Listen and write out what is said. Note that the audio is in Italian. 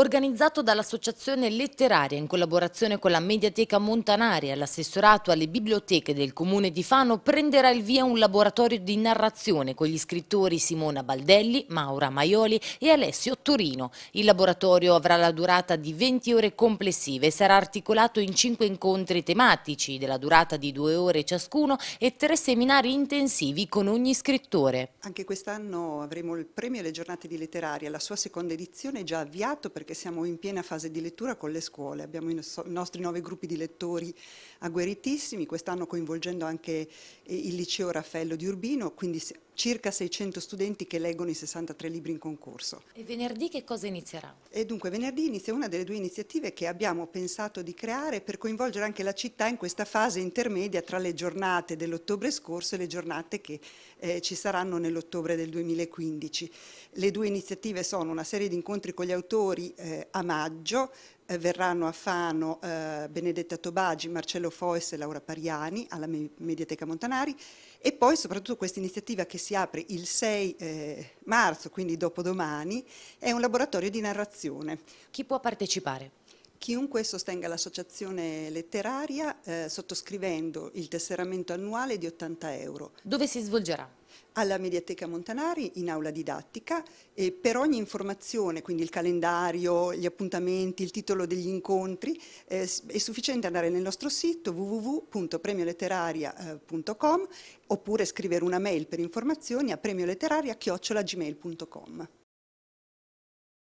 organizzato dall'Associazione Letteraria in collaborazione con la Mediateca Montanaria, l'assessorato alle biblioteche del Comune di Fano, prenderà il via un laboratorio di narrazione con gli scrittori Simona Baldelli, Maura Maioli e Alessio Torino. Il laboratorio avrà la durata di 20 ore complessive e sarà articolato in 5 incontri tematici della durata di 2 ore ciascuno e 3 seminari intensivi con ogni scrittore. Anche quest'anno avremo il premio alle giornate di letteraria, la sua seconda edizione è già avviato perché perché siamo in piena fase di lettura con le scuole, abbiamo i, nos i nostri nove gruppi di lettori agguerritissimi, quest'anno coinvolgendo anche eh, il liceo Raffaello di Urbino, quindi circa 600 studenti che leggono i 63 libri in concorso. E venerdì che cosa inizierà? E dunque venerdì inizia una delle due iniziative che abbiamo pensato di creare per coinvolgere anche la città in questa fase intermedia tra le giornate dell'ottobre scorso e le giornate che eh, ci saranno nell'ottobre del 2015. Le due iniziative sono una serie di incontri con gli autori eh, a maggio, eh, verranno a Fano eh, Benedetta Tobagi, Marcello Fois e Laura Pariani alla Mediateca Montanari e poi soprattutto questa iniziativa che si apre il 6 eh, marzo, quindi dopodomani, è un laboratorio di narrazione. Chi può partecipare? Chiunque sostenga l'associazione letteraria eh, sottoscrivendo il tesseramento annuale di 80 euro. Dove si svolgerà? alla Mediateca Montanari in aula didattica e per ogni informazione, quindi il calendario, gli appuntamenti, il titolo degli incontri, eh, è sufficiente andare nel nostro sito www.premioletteraria.com eh, oppure scrivere una mail per informazioni a premioletteraria.gmail.com.